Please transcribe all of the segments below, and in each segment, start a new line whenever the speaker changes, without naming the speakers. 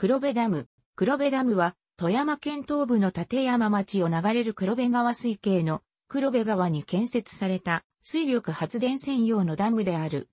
黒部ダム。黒部ダムは、富山県東部の立山町を流れる黒部川水系の黒部川に建設された水力発電専用のダムである。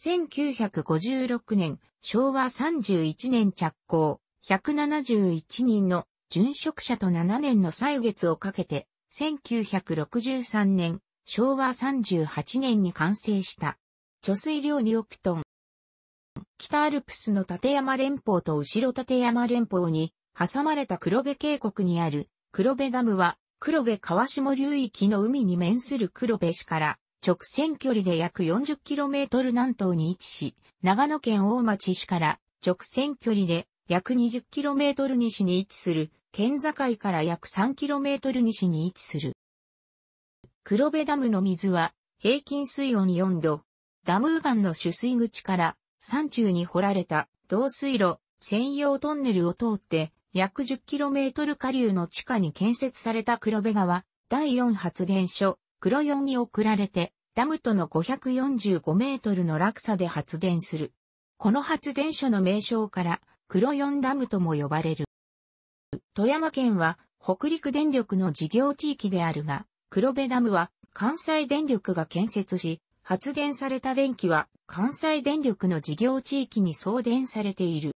1956年、昭和31年着工、171人の殉職者と7年の歳月をかけて、1963年、昭和38年に完成した。貯水量2億トン。北アルプスの立山連峰と後ろ立山連峰に挟まれた黒部渓谷にある黒部ダムは黒部川下流域の海に面する黒部市から直線距離で約 40km 南東に位置し、長野県大町市から直線距離で約 20km 西に位置する県境から約 3km 西に位置する。黒部ダムの水は平均水温4度、ダムーガンの取水口から山中に掘られた導水路専用トンネルを通って約 10km 下流の地下に建設された黒部川第4発電所黒4に送られてダムとの545メートルの落差で発電する。この発電所の名称から黒4ダムとも呼ばれる。富山県は北陸電力の事業地域であるが、黒部ダムは関西電力が建設し、発電された電気は関西電力の事業地域に送電されている。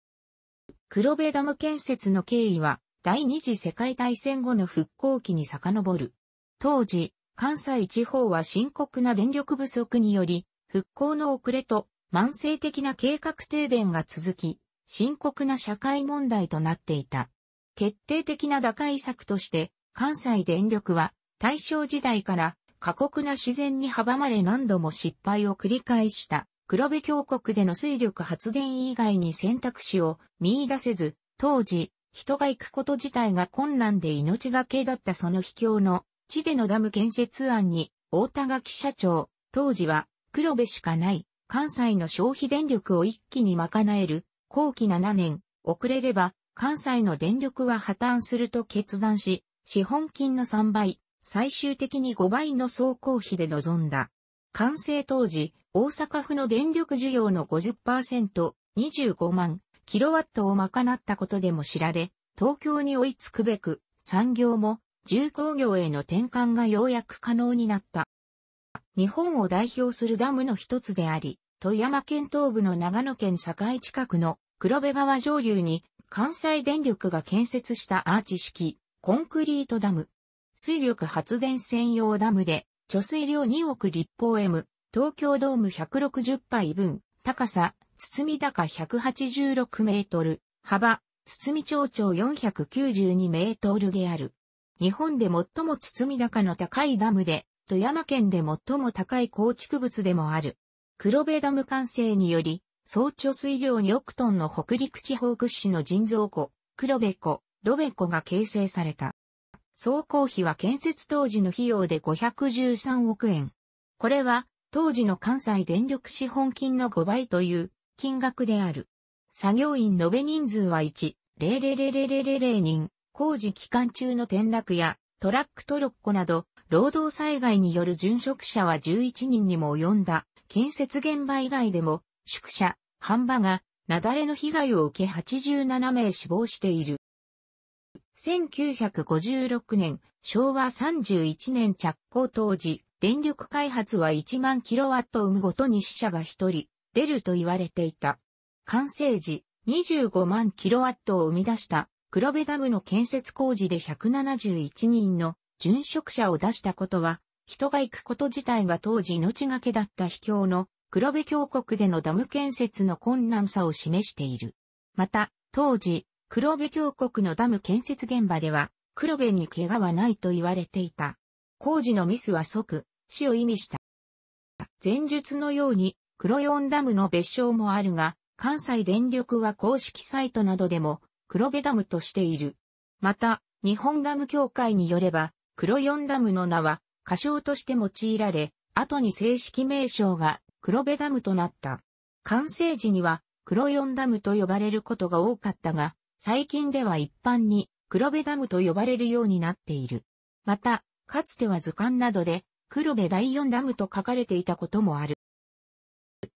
黒部ダム建設の経緯は第二次世界大戦後の復興期に遡る。当時、関西地方は深刻な電力不足により、復興の遅れと慢性的な計画停電が続き、深刻な社会問題となっていた。決定的な打開策として、関西電力は大正時代から過酷な自然に阻まれ何度も失敗を繰り返した。黒部峡谷での水力発電以外に選択肢を見出せず、当時、人が行くこと自体が困難で命がけだったその秘境の地でのダム建設案に、大田垣社長、当時は黒部しかない関西の消費電力を一気に賄える後期7年、遅れれば関西の電力は破綻すると決断し、資本金の3倍、最終的に5倍の総工費で臨んだ。完成当時、大阪府の電力需要の50%、25万キロワットを賄ったことでも知られ、東京に追いつくべく、産業も重工業への転換がようやく可能になった。日本を代表するダムの一つであり、富山県東部の長野県境近くの黒部川上流に関西電力が建設したアーチ式コンクリートダム水力発電専用ダムで、貯水量2億立方 M、東京ドーム160杯分、高さ、堤高186メートル、幅、堤町長492メートルである。日本で最も堤高の高いダムで、富山県で最も高い構築物でもある。黒部ダム完成により、総貯水量2億トンの北陸地方屈指の人造湖、黒部湖、ロベ湖が形成された。総工費は建設当時の費用で513億円。これは当時の関西電力資本金の5倍という金額である。作業員延べ人数は1、0 0 0 0 0 0人、工事期間中の転落やトラックトロッコなど、労働災害による殉職者は11人にも及んだ、建設現場以外でも、宿舎、半場が、雪崩の被害を受け87名死亡している。1956年、昭和31年着工当時、電力開発は1万キロワット生むごとに死者が1人出ると言われていた。完成時、25万キロワットを生み出した黒部ダムの建設工事で171人の殉職者を出したことは、人が行くこと自体が当時命がけだった秘境の黒部峡谷でのダム建設の困難さを示している。また、当時、黒部峡谷のダム建設現場では、黒部に怪我はないと言われていた。工事のミスは即、死を意味した。前述のように、黒四ダムの別称もあるが、関西電力は公式サイトなどでも、黒部ダムとしている。また、日本ダム協会によれば、黒四ダムの名は、仮称として用いられ、後に正式名称が黒部ダムとなった。完成時には黒四ダムと呼ばれることが多かったが、最近では一般に黒部ダムと呼ばれるようになっている。また、かつては図鑑などで黒部第四ダムと書かれていたこともある。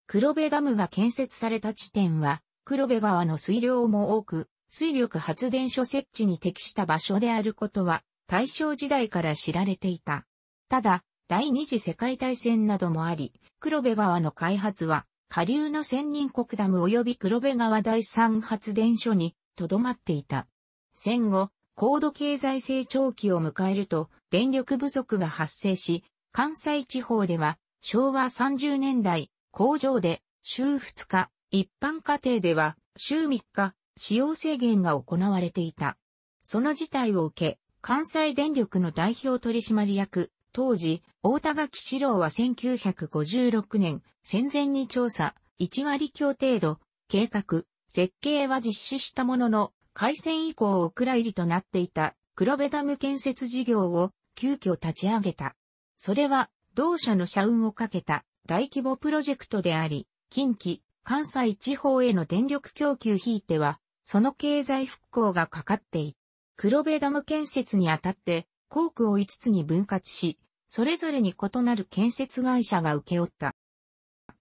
黒部ダムが建設された地点は、黒部川の水量も多く、水力発電所設置に適した場所であることは、大正時代から知られていた。ただ、第二次世界大戦などもあり、黒部川の開発は、下流の千人国ダム及び黒部川第三発電所にとどまっていた。戦後、高度経済成長期を迎えると、電力不足が発生し、関西地方では、昭和30年代、工場で週2日、一般家庭では週3日、使用制限が行われていた。その事態を受け、関西電力の代表取締役、当時、大田垣志郎は1956年、戦前に調査、1割強程度、計画、設計は実施したものの、開戦以降お蔵入りとなっていた黒部ダム建設事業を急遽立ち上げた。それは同社の社運をかけた大規模プロジェクトであり、近畿、関西地方への電力供給ひいては、その経済復興がかかってい。黒部ダム建設にあたって、工区を5つに分割し、それぞれに異なる建設会社が受け負った。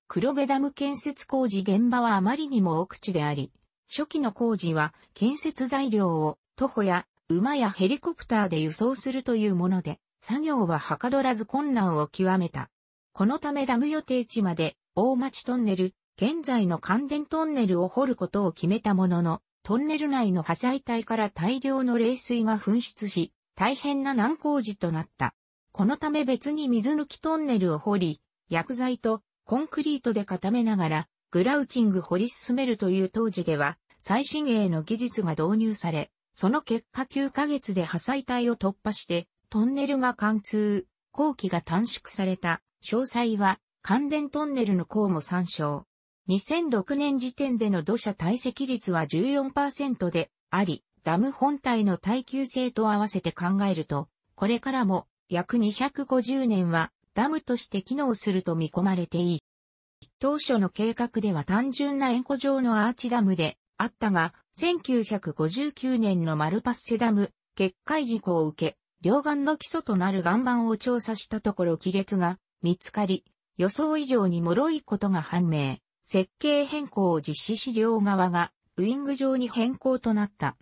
黒部ダム建設工事現場はあまりにも奥地であり、初期の工事は建設材料を徒歩や馬やヘリコプターで輸送するというもので、作業ははかどらず困難を極めた。このためダム予定地まで大町トンネル、現在の関電トンネルを掘ることを決めたものの、トンネル内の破砕帯から大量の冷水が噴出し、大変な難工事となった。このため別に水抜きトンネルを掘り、薬剤とコンクリートで固めながら、グラウチング掘り進めるという当時では、最新鋭の技術が導入され、その結果9ヶ月で破砕帯を突破して、トンネルが貫通、工期が短縮された、詳細は関連トンネルの項も参照。2006年時点での土砂堆積率は14%であり、ダム本体の耐久性と合わせて考えると、これからも約250年はダムとして機能すると見込まれていい。当初の計画では単純な円弧状のアーチダムであったが、1959年のマルパッセダム、決壊事故を受け、両岸の基礎となる岩盤を調査したところ亀裂が見つかり、予想以上に脆いことが判明。設計変更を実施し両側がウィング状に変更となった。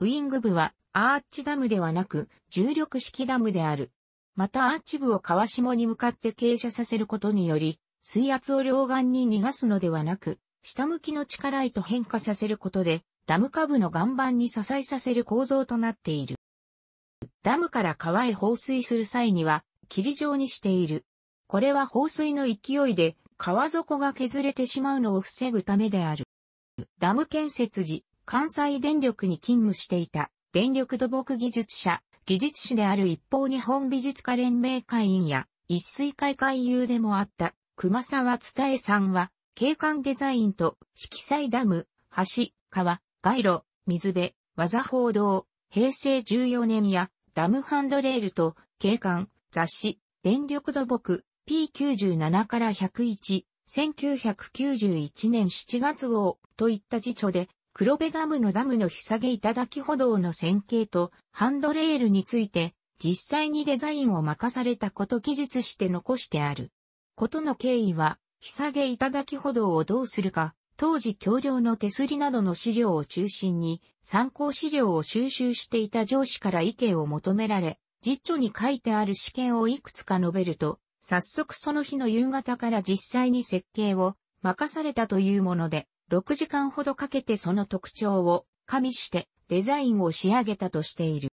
ウィング部はアーチダムではなく重力式ダムである。またアーチ部を川下に向かって傾斜させることにより、水圧を両岸に逃がすのではなく、下向きの力へと変化させることで、ダム下部の岩盤に支えさせる構造となっている。ダムから川へ放水する際には、霧状にしている。これは放水の勢いで、川底が削れてしまうのを防ぐためである。ダム建設時、関西電力に勤務していた電力土木技術者、技術士である一方日本美術家連盟会員や一水会会友でもあった熊沢伝さんは、景観デザインと色彩ダム、橋、川、街路、水辺、技報道、平成14年やダムハンドレールと景観、雑誌、電力土木、P97 から101、1991年7月号といった辞書で黒部ダムのダムの日下げ頂歩道の線形とハンドレールについて、実際にデザインを任されたこと記述して残してある。ことの経緯は、日下げ頂歩道をどうするか、当時橋梁の手すりなどの資料を中心に、参考資料を収集していた上司から意見を求められ、実著に書いてある試験をいくつか述べると、早速その日の夕方から実際に設計を任されたというもので、6時間ほどかけてその特徴を加味してデザインを仕上げたとしている。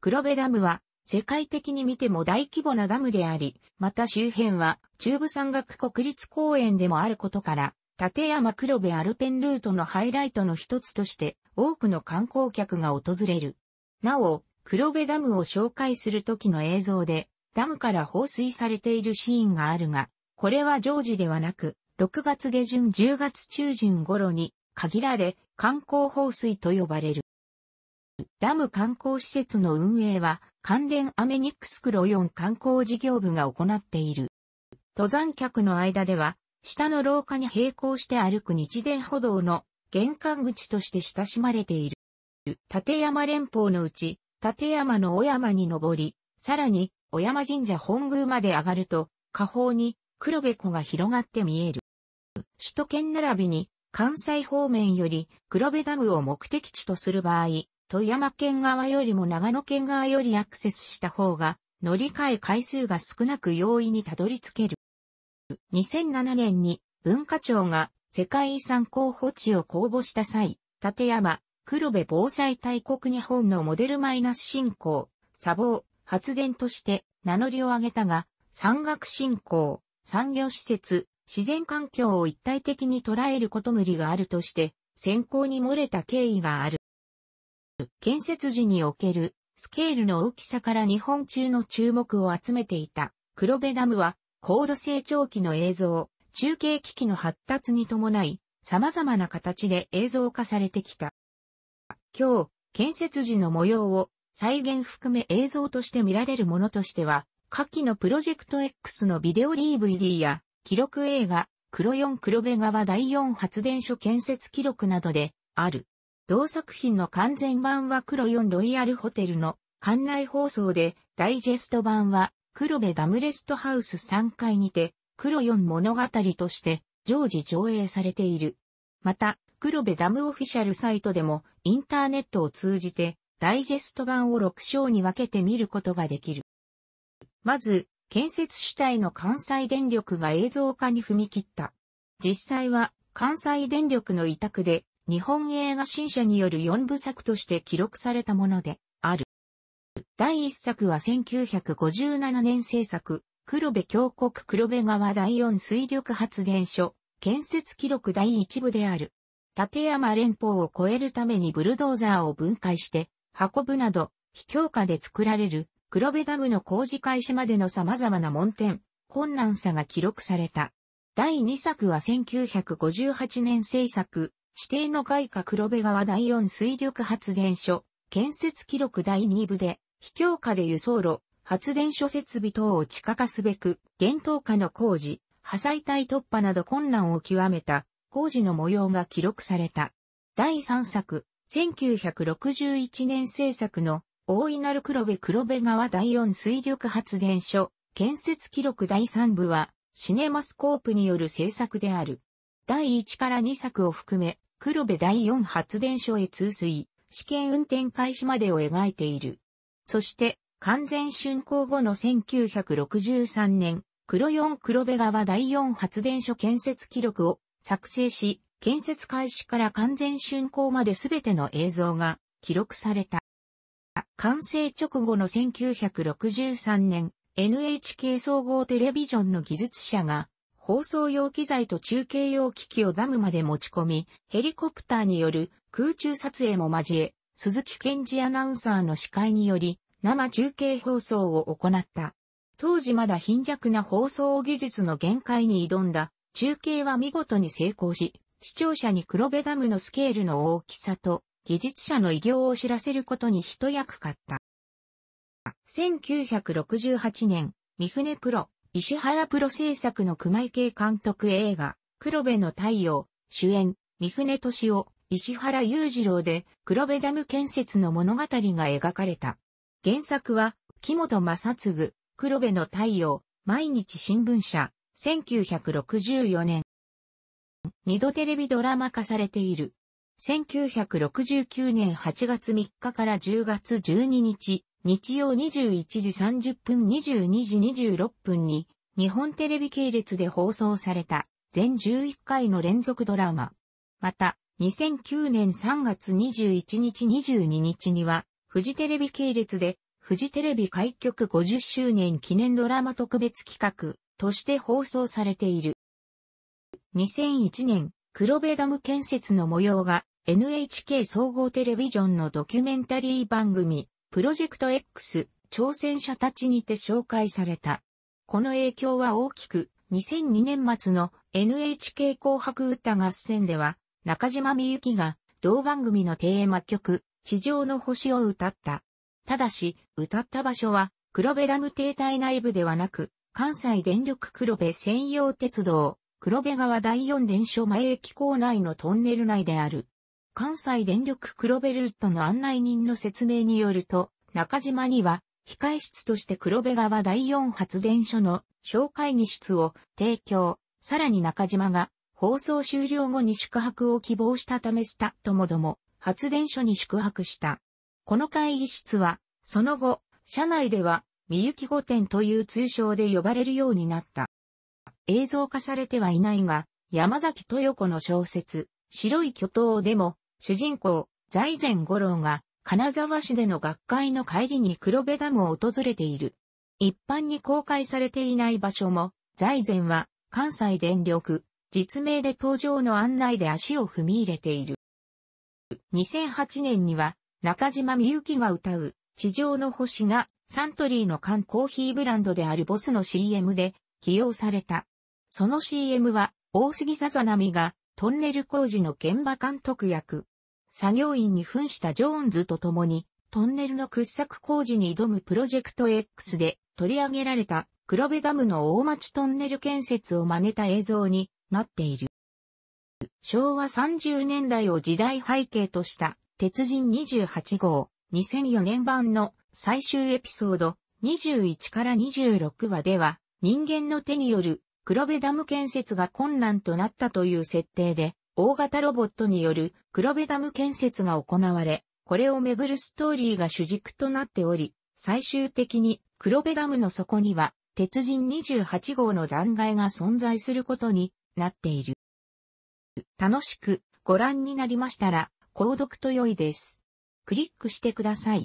黒部ダムは世界的に見ても大規模なダムであり、また周辺は中部山岳国立公園でもあることから、立山黒部アルペンルートのハイライトの一つとして多くの観光客が訪れる。なお、黒部ダムを紹介する時の映像で、ダムから放水されているシーンがあるが、これは常時ではなく、6月下旬10月中旬頃に限られ観光放水と呼ばれる。ダム観光施設の運営は関連アメニックスクロヨン観光事業部が行っている。登山客の間では下の廊下に並行して歩く日電歩道の玄関口として親しまれている。立山連峰のうち立山の小山に登り、さらに小山神社本宮まで上がると下方に黒べこが広がって見える。首都圏並びに関西方面より黒部ダムを目的地とする場合、富山県側よりも長野県側よりアクセスした方が乗り換え回数が少なく容易にたどり着ける。2007年に文化庁が世界遺産候補地を公募した際、立山、黒部防災大国日本のモデルマイナス振興、砂防、発電として名乗りを上げたが、山岳振興、産業施設、自然環境を一体的に捉えること無理があるとして、選考に漏れた経緯がある。建設時におけるスケールの大きさから日本中の注目を集めていた黒部ダムは高度成長期の映像、中継機器の発達に伴い様々な形で映像化されてきた。今日、建設時の模様を再現含め映像として見られるものとしては、下記のプロジェクト X のビデオ DVD や記録映画、黒四黒部川第四発電所建設記録などで、ある。同作品の完全版は黒四ロイヤルホテルの館内放送で、ダイジェスト版は黒部ダムレストハウス3階にて、黒四物語として常時上映されている。また、黒部ダムオフィシャルサイトでもインターネットを通じてダイジェスト版を6章に分けて見ることができる。まず、建設主体の関西電力が映像化に踏み切った。実際は関西電力の委託で日本映画新社による四部作として記録されたものである。第一作は1957年制作、黒部峡谷黒部川第四水力発電所、建設記録第一部である。立山連邦を越えるためにブルドーザーを分解して運ぶなど、非強化で作られる黒部ダムの工事開始までの様々な門点、困難さが記録された。第2作は1958年制作、指定の外貨黒部川第4水力発電所、建設記録第2部で、非強化で輸送路、発電所設備等を地下化すべく、現当化の工事、破砕体突破など困難を極めた工事の模様が記録された。第3作、1961年制作の大いなる黒部黒部川第四水力発電所、建設記録第三部は、シネマスコープによる制作である。第一から二作を含め、黒部第四発電所へ通水、試験運転開始までを描いている。そして、完全竣工後の1963年、黒4黒部川第四発電所建設記録を作成し、建設開始から完全竣工まで全ての映像が記録された。完成直後の1963年、NHK 総合テレビジョンの技術者が、放送用機材と中継用機器をダムまで持ち込み、ヘリコプターによる空中撮影も交え、鈴木健二アナウンサーの司会により、生中継放送を行った。当時まだ貧弱な放送技術の限界に挑んだ、中継は見事に成功し、視聴者に黒部ダムのスケールの大きさと、技術者の偉業を知らせることに一役買った。1968年、三船プロ、石原プロ制作の熊池監督映画、黒部の太陽、主演、三船敏夫、石原裕次郎で黒部ダム建設の物語が描かれた。原作は、木本正嗣、黒部の太陽、毎日新聞社、1964年。二度テレビドラマ化されている。1969年8月3日から10月12日、日曜21時30分22時26分に、日本テレビ系列で放送された、全11回の連続ドラマ。また、2009年3月21日22日には、フジテレビ系列で、フジテレビ開局50周年記念ドラマ特別企画として放送されている。2001年黒部ダム建設の模様が NHK 総合テレビジョンのドキュメンタリー番組、プロジェクト X、挑戦者たちにて紹介された。この影響は大きく、2002年末の NHK 紅白歌合戦では、中島みゆきが同番組のテーマ曲、地上の星を歌った。ただし、歌った場所は、黒部ダム停滞内部ではなく、関西電力黒部専用鉄道、黒部川第四電車前駅構内のトンネル内である。関西電力黒部ルートの案内人の説明によると、中島には、控室として黒部川第四発電所の小会議室を提供、さらに中島が放送終了後に宿泊を希望したためスタッドもども発電所に宿泊した。この会議室は、その後、社内では、みゆき御殿という通称で呼ばれるようになった。映像化されてはいないが、山崎豊子の小説、白い巨頭でも、主人公、財前五郎が、金沢市での学会の帰りに黒部ダムを訪れている。一般に公開されていない場所も、財前は、関西電力、実名で登場の案内で足を踏み入れている。2008年には、中島みゆきが歌う、地上の星が、サントリーの缶コーヒーブランドであるボスの CM で、起用された。その CM は、大杉さざなみが、トンネル工事の現場監督役、作業員に扮したジョーンズと共に、トンネルの掘削工事に挑むプロジェクト X で取り上げられた黒部ダムの大町トンネル建設を真似た映像になっている。昭和30年代を時代背景とした鉄人28号2004年版の最終エピソード21から26話では人間の手による黒部ダム建設が困難となったという設定で、大型ロボットによる黒部ダム建設が行われ、これをめぐるストーリーが主軸となっており、最終的に黒部ダムの底には、鉄人28号の残骸が存在することになっている。楽しくご覧になりましたら、購読と良いです。クリックしてください。